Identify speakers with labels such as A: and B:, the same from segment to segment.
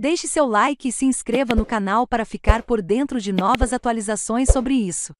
A: Deixe seu like e se inscreva no canal para ficar por dentro de novas atualizações sobre isso.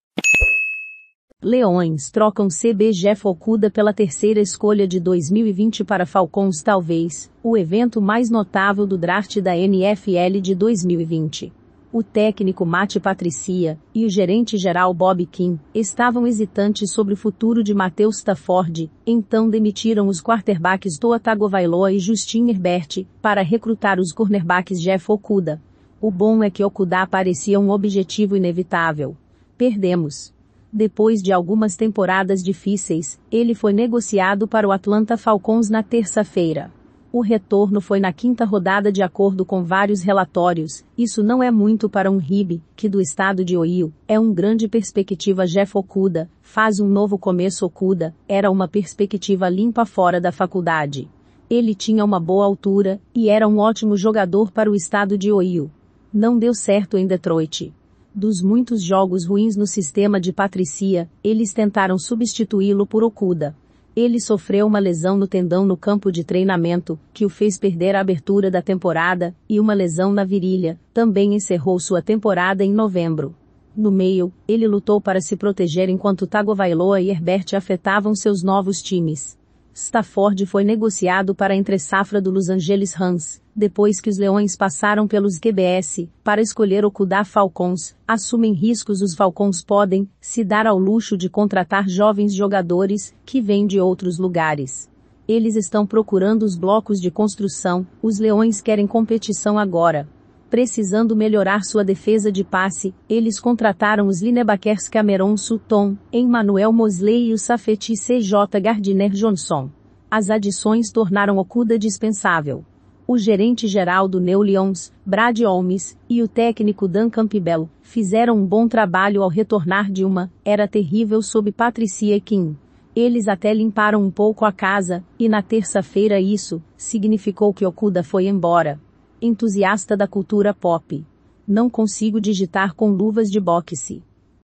A: Leões trocam CBG Focuda pela terceira escolha de 2020 para Falcons, talvez o evento mais notável do draft da NFL de 2020. O técnico Mate Patricia e o gerente-geral Bob Kim estavam hesitantes sobre o futuro de Matheus Stafford, então demitiram os quarterbacks Toa Tagovailoa e Justin Herbert para recrutar os cornerbacks Jeff Okuda. O bom é que Okuda parecia um objetivo inevitável. Perdemos. Depois de algumas temporadas difíceis, ele foi negociado para o Atlanta Falcons na terça-feira. O retorno foi na quinta rodada de acordo com vários relatórios, isso não é muito para um RIB, que do estado de Ohio, é um grande perspectiva Jeff Okuda, faz um novo começo Okuda, era uma perspectiva limpa fora da faculdade. Ele tinha uma boa altura, e era um ótimo jogador para o estado de Ohio. Não deu certo em Detroit. Dos muitos jogos ruins no sistema de Patricia, eles tentaram substituí-lo por Okuda ele sofreu uma lesão no tendão no campo de treinamento, que o fez perder a abertura da temporada, e uma lesão na virilha, também encerrou sua temporada em novembro. No meio, ele lutou para se proteger enquanto Tagovailoa e Herbert afetavam seus novos times. Stafford foi negociado para a entre-safra do Los Angeles Rams, depois que os Leões passaram pelos QBS, para escolher o cuidar Falcons, assumem riscos os Falcons podem se dar ao luxo de contratar jovens jogadores que vêm de outros lugares. Eles estão procurando os blocos de construção, os Leões querem competição agora. Precisando melhorar sua defesa de passe, eles contrataram os linebackers Cameron Sutton, Emmanuel Mosley e o safety CJ Gardiner Johnson. As adições tornaram Okuda dispensável o gerente-geral do New Leons, Brad Holmes, e o técnico Dan Campbell, fizeram um bom trabalho ao retornar de uma era terrível sob Patricia Kim. Eles até limparam um pouco a casa, e na terça-feira isso significou que Okuda foi embora. Entusiasta da cultura pop. Não consigo digitar com luvas de boxe.